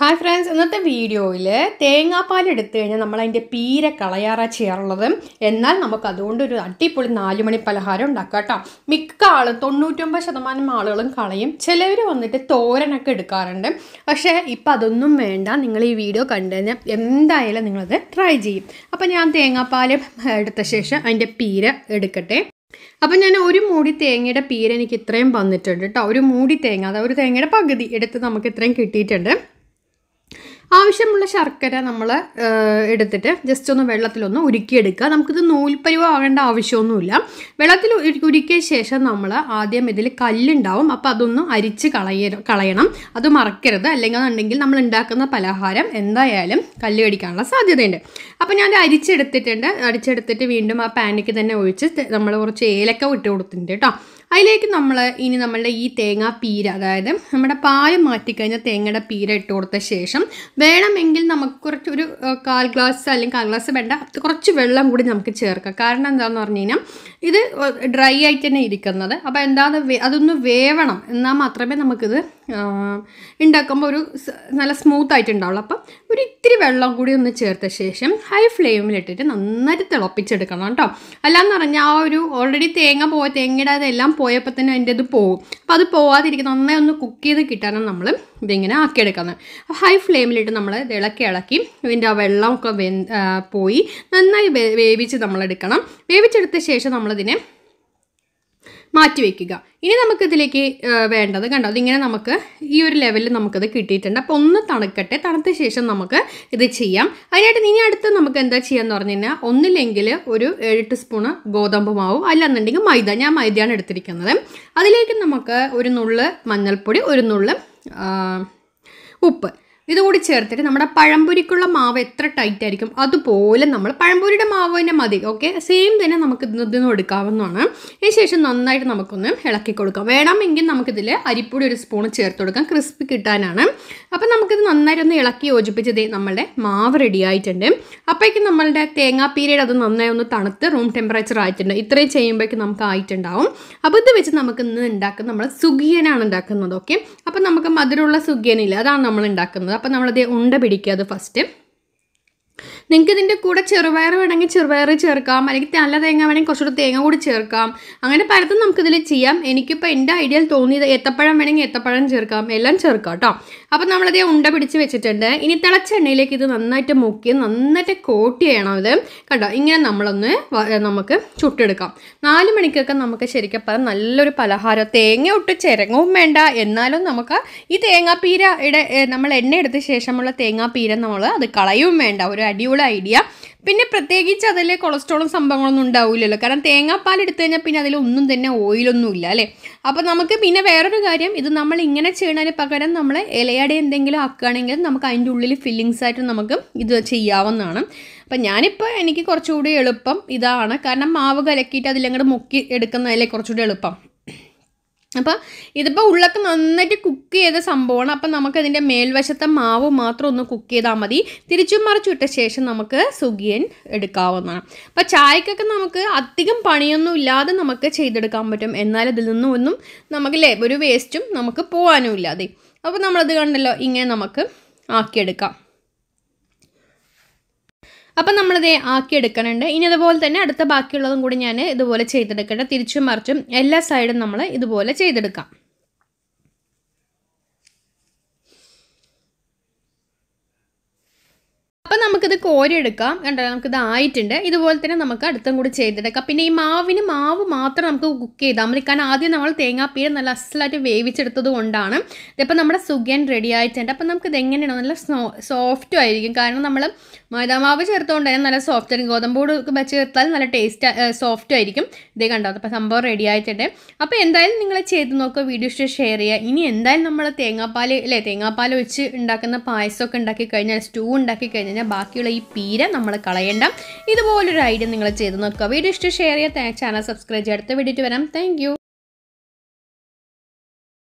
hi friends ഇന്നത്തെ വീഡിയോയിൽ തേങ്ങാപ്പാൽ എടുത്തു കഴിഞ്ഞാൽ നമ്മൾ അതിൻ്റെ പീര കളയാറാണ് ചെയ്യാറുള്ളത് എന്നാൽ നമുക്ക് അതുകൊണ്ട് ഒരു അടിപൊളി നാലുമണി പലഹാരം ഉണ്ടാക്കാം കേട്ടോ മിക്ക ആളും തൊണ്ണൂറ്റൊമ്പത് ശതമാനം ആളുകളും കളയും ചിലവർ വന്നിട്ട് തോരനൊക്കെ എടുക്കാറുണ്ട് പക്ഷേ ഇപ്പം അതൊന്നും വേണ്ട നിങ്ങൾ ഈ വീഡിയോ കണ്ടു കഴിഞ്ഞാൽ എന്തായാലും നിങ്ങളത് ട്രൈ ചെയ്യും അപ്പം ഞാൻ തേങ്ങാപ്പാൽ എടുത്ത ശേഷം അതിൻ്റെ പീര എടുക്കട്ടെ അപ്പം ഞാൻ ഒരു മൂടി തേങ്ങയുടെ പീര എനിക്ക് ഇത്രയും വന്നിട്ടുണ്ട് കേട്ടോ ഒരു മൂടി തേങ്ങ അതായത് ഒരു തേങ്ങയുടെ പകുതി എടുത്ത് നമുക്ക് ഇത്രയും കിട്ടിയിട്ടുണ്ട് ആവശ്യമുള്ള ശർക്കര നമ്മൾ എടുത്തിട്ട് ജസ്റ്റ് ഒന്ന് വെള്ളത്തിലൊന്ന് ഉരുക്കിയെടുക്കുക നമുക്കിത് ആകേണ്ട ആവശ്യമൊന്നുമില്ല വെള്ളത്തിൽ ഉരുക്കിയ ശേഷം നമ്മൾ ആദ്യം ഇതിൽ കല്ലുണ്ടാവും അപ്പോൾ അതൊന്ന് അരിച്ച് കളയ കളയണം അത് മറക്കരുത് അല്ലെങ്കിൽ എന്നുണ്ടെങ്കിൽ നമ്മൾ ഉണ്ടാക്കുന്ന പലഹാരം എന്തായാലും കല്ല് കടിക്കാനുള്ള സാധ്യതയുണ്ട് അപ്പോൾ ഞാൻ അരിച്ചെടുത്തിട്ടുണ്ട് അരിച്ചെടുത്തിട്ട് വീണ്ടും ആ പാനിക്ക് തന്നെ ഒഴിച്ച് നമ്മൾ കുറച്ച് ഏലക്ക വിട്ട് കൊടുത്തിട്ടുണ്ട് കേട്ടോ അതിലേക്ക് നമ്മൾ ഇനി നമ്മളുടെ ഈ തേങ്ങാ പീര അതായത് നമ്മുടെ പാൽ മാറ്റിക്കഴിഞ്ഞാൽ തേങ്ങയുടെ പീര ഇട്ട് കൊടുത്ത ശേഷം വേണമെങ്കിൽ നമുക്ക് കുറച്ച് ഒരു കാൽ ഗ്ലാസ് അല്ലെങ്കിൽ കാൽ ഗ്ലാസ് വേണ്ട കുറച്ച് വെള്ളം കൂടി നമുക്ക് ചേർക്കാം കാരണം എന്താണെന്ന് പറഞ്ഞു കഴിഞ്ഞാൽ ഇത് ഡ്രൈ ആയിട്ട് തന്നെ ഇരിക്കുന്നത് അപ്പോൾ എന്താണ് അതൊന്ന് വേവണം എന്നാൽ മാത്രമേ നമുക്കിത് ഉണ്ടാക്കുമ്പോൾ ഒരു നല്ല സ്മൂത്ത് ആയിട്ട് ഉണ്ടാവുള്ളൂ അപ്പം ഒരു ഇത്തിരി വെള്ളം കൂടി ഒന്ന് ചേർത്ത ശേഷം ഹൈ ഫ്ലെയിമിലിട്ടിട്ട് നന്നായിട്ട് തിളപ്പിച്ചെടുക്കണം കേട്ടോ അല്ലാന്ന് പറഞ്ഞാൽ ആ ഒരു ഓൾറെഡി തേങ്ങ പോയ തേങ്ങയുടെ അതെല്ലാം പോയപ്പോൾ തന്നെ അതിൻ്റെ ഇത് പോകും അപ്പോൾ അത് പോവാതിരിക്കും നന്നായി ഒന്ന് കുക്ക് ചെയ്ത് കിട്ടാനാണ് നമ്മൾ ഇതിങ്ങനെ ആക്കിയെടുക്കുന്നത് ഹൈ ഫ്ലെയിമിലിട്ട് നമ്മൾ ഇളക്കി ഇളക്കി ഇതിൻ്റെ ആ വെള്ളമൊക്കെ വെ പോയി നന്നായി വേവിച്ച് നമ്മളെടുക്കണം വേവിച്ചെടുത്ത ശേഷം നമ്മളിതിനെ മാറ്റിവെക്കുക ഇനി നമുക്കിതിലേക്ക് വേണ്ടത് കണ്ടോ അതിങ്ങനെ നമുക്ക് ഈ ഒരു ലെവലിൽ നമുക്കത് കിട്ടിയിട്ടുണ്ട് അപ്പോൾ ഒന്ന് തണുക്കട്ടെ തണുത്ത ശേഷം നമുക്ക് ഇത് ചെയ്യാം അതിനായിട്ട് ഇനി അടുത്ത് നമുക്ക് എന്താ ചെയ്യാന്ന് പറഞ്ഞു കഴിഞ്ഞാൽ ഒന്നില്ലെങ്കിൽ ഒരു എട്ട് സ്പൂണ് ഗോതമ്പ് മാവും അല്ലെന്നുണ്ടെങ്കിൽ മൈദ ഞാൻ മൈദയാണ് എടുത്തിരിക്കുന്നത് അതിലേക്ക് നമുക്ക് ഒരു നുള്ള് മഞ്ഞൾപ്പൊടി ഒരു നുള്ള് ഉപ്പ് ഇതുകൂടി ചേർത്തിട്ട് നമ്മുടെ പഴംപൊരിക്കുള്ള മാവ് എത്ര ടൈറ്റ് ആയിരിക്കും അതുപോലെ നമ്മൾ പഴംപൊരിയുടെ മാവ് തന്നെ മതി ഓക്കെ സെയിം തന്നെ നമുക്ക് ഇതിന്ന് എടുക്കാവുന്നതാണ് ശേഷം നന്നായിട്ട് നമുക്കൊന്ന് ഇളക്കി കൊടുക്കാം വേണമെങ്കിൽ നമുക്കിതിൽ അരിപ്പൊടി ഒരു സ്പൂൺ ചേർത്ത് കൊടുക്കാം ക്രിസ്പി കിട്ടാനാണ് അപ്പോൾ നമുക്കിത് നന്നായിട്ടൊന്ന് ഇളക്കി യോജിപ്പിച്ചതേ നമ്മളുടെ മാവ് റെഡി ആയിട്ടുണ്ട് അപ്പോഴേക്കും നമ്മളുടെ തേങ്ങാപ്പീരയുടെ അത് നന്നായി ഒന്ന് തണുത്ത് റൂം ടെമ്പറേച്ചർ ആയിട്ടുണ്ട് ഇത്രയും ചെയ്യുമ്പോഴേക്കും നമുക്ക് ആയിട്ടുണ്ടാവും അപ്പോൾ ഇത് വെച്ച് നമുക്ക് ഇന്ന് ഉണ്ടാക്കുന്നത് നമ്മൾ സുഖിയനാണ് ഉണ്ടാക്കുന്നത് ഓക്കെ അപ്പോൾ നമുക്ക് മധുരമുള്ള സുഖിയനില്ല അതാണ് നമ്മൾ ഉണ്ടാക്കുന്നത് അപ്പോൾ നമ്മളത് ഉണ്ട പിടിക്കുക അത് ഫസ്റ്റ് നിങ്ങൾക്ക് ഇതിൻ്റെ കൂടെ ചെറുപയർ വേണമെങ്കിൽ ചെറുപയർ ചേർക്കാം അല്ലെങ്കിൽ നല്ല തേങ്ങ വേണമെങ്കിൽ കുറച്ചുകൂടെ തേങ്ങ കൂടി ചേർക്കാം അങ്ങനെ പലതും നമുക്കിതിൽ ചെയ്യാം എനിക്കിപ്പോൾ എൻ്റെ ഐഡിയയിൽ തോന്നിയത് ഏത്തപ്പഴം വേണമെങ്കിൽ ഏത്തപ്പഴം ചേർക്കാം എല്ലാം ചേർക്കാം കേട്ടോ അപ്പം നമ്മളത് ഉണ്ട പിടിച്ച് വെച്ചിട്ടുണ്ട് ഇനി തിളച്ച എണ്ണയിലേക്ക് ഇത് നന്നായിട്ട് മുക്കി നന്നായിട്ട് കോട്ട് ചെയ്യണം ഇത് കണ്ടോ ഇങ്ങനെ നമ്മളൊന്ന് നമുക്ക് ചുട്ടെടുക്കാം നാല് മണിക്കൊക്കെ നമുക്ക് ശരിക്കും പറയാം നല്ലൊരു പലഹാരം തേങ്ങ ഒട്ട് ചിരങ്ങവും വേണ്ട എന്നാലും നമുക്ക് ഈ തേങ്ങാപ്പീരയുടെ നമ്മൾ എണ്ണ എടുത്ത ശേഷമുള്ള തേങ്ങാപ്പീര നമ്മൾ അത് കളയും വേണ്ട ഒരു അടിപൊളി ഐഡിയ പിന്നെ പ്രത്യേകിച്ച് അതിൽ കൊളസ്ട്രോളും സംഭവങ്ങളൊന്നും ഉണ്ടാവില്ലല്ലോ കാരണം തേങ്ങാപ്പാൽ എടുത്തു കഴിഞ്ഞാൽ പിന്നെ അതിൽ ഒന്നും തന്നെ ഓയിലൊന്നും ഇല്ല അല്ലേ അപ്പോൾ നമുക്ക് പിന്നെ വേറൊരു കാര്യം ഇത് നമ്മൾ ഇങ്ങനെ ചെയ്യണതിന് പകരം നമ്മൾ ഇലയുടെ എന്തെങ്കിലും ആക്കുകയാണെങ്കിൽ നമുക്ക് അതിൻ്റെ ഉള്ളിൽ ഫില്ലിങ്സ് ആയിട്ട് നമുക്ക് ഇത് ചെയ്യാവുന്നതാണ് അപ്പം ഞാനിപ്പോൾ എനിക്ക് കുറച്ചുകൂടി എളുപ്പം ഇതാണ് കാരണം മാവ് കലക്കിയിട്ട് അതിലങ്ങോട്ട് മുക്കി എടുക്കുന്നതിലേ കുറച്ചുകൂടി എളുപ്പം അപ്പോൾ ഇതിപ്പോൾ ഉള്ളൊക്കെ നന്നായിട്ട് കുക്ക് ചെയ്ത സംഭവമാണ് അപ്പം നമുക്കതിൻ്റെ മേൽവശത്തെ മാവ് മാത്രം ഒന്ന് കുക്ക് ചെയ്താൽ മതി തിരിച്ചും മറിച്ചിട്ട ശേഷം നമുക്ക് സുഗിയൻ എടുക്കാവുന്നതാണ് അപ്പോൾ ചായക്കൊക്കെ നമുക്ക് അധികം പണിയൊന്നും ഇല്ലാതെ നമുക്ക് ചെയ്തെടുക്കാൻ പറ്റും എന്നാൽ ഇതിൽ നിന്നും ഒന്നും നമുക്ക് ലേ ഒരു വേസ്റ്റും നമുക്ക് പോകാനും ഇല്ലാതെ അപ്പോൾ നമ്മളത് കണ്ടല്ലോ ഇങ്ങനെ നമുക്ക് ആക്കിയെടുക്കാം അപ്പം നമ്മളിത് ആക്കിയെടുക്കണുണ്ട് ഇനി അതുപോലെ തന്നെ അടുത്ത ബാക്കിയുള്ളതും കൂടി ഞാൻ ഇതുപോലെ ചെയ്തെടുക്കട്ടെ തിരിച്ചും മറിച്ചും എല്ലാ സൈഡും നമ്മൾ ഇതുപോലെ ചെയ്തെടുക്കാം നമുക്കിത് കോരിയെടുക്കാം കണ്ടോ നമുക്കിത് ആയിട്ടുണ്ട് ഇതുപോലെ തന്നെ നമുക്ക് അടുത്തും കൂടി ചെയ്തെടുക്കാം പിന്നെ ഈ മാവിന് മാവ് മാത്രം നമുക്ക് കുക്ക് ചെയ്താൽ മതി കാരണം ആദ്യം നമ്മൾ തേങ്ങാപ്പീര് നല്ല അസലായിട്ട് വേവിച്ചെടുത്തത് കൊണ്ടാണ് ഇതിപ്പോൾ നമ്മുടെ സുഖൻ റെഡി ആയിട്ടുണ്ട് അപ്പം നമുക്കിത് എങ്ങനെയാണോ നല്ല സോഫ്റ്റും ആയിരിക്കും കാരണം നമ്മൾ മൈദാമാവ് ചേർത്തുകൊണ്ട് തന്നെ നല്ല സോഫ്റ്റ് ആയിരിക്കും ഗോതമ്പോട് വെച്ച് ചേർത്താൽ നല്ല ടേസ്റ്റ് സോഫ്റ്റ് ആയിരിക്കും ഇതേ കണ്ടോ അപ്പോൾ സംഭവം റെഡി ആയിട്ടുണ്ട് അപ്പോൾ എന്തായാലും നിങ്ങൾ ചെയ്ത് നോക്കുക വീഡിയോ ഇഷ്ടം ഷെയർ ചെയ്യുക ഇനി എന്തായാലും നമ്മൾ തേങ്ങാപ്പാൽ അല്ലേ തേങ്ങാപ്പാൽ വെച്ച് ഉണ്ടാക്കുന്ന പായസമൊക്കെ ഉണ്ടാക്കി കഴിഞ്ഞാൽ സ്റ്റൂ ഉണ്ടാക്കി കഴിഞ്ഞാൽ ബാക്കി ബാക്കിയുള്ള ഈ പീര നമ്മൾ കളയണ്ട ഇതുപോലൊരു ഐഡിയ നിങ്ങൾ ചെയ്ത് നോക്കുക വീഡിയോ ഇഷ്ടം ഷെയർ ചെയ്യുക ചാനൽ സബ്സ്ക്രൈബ് ചെയ്യുക അടുത്ത വീഡിയോ വരാം താങ്ക്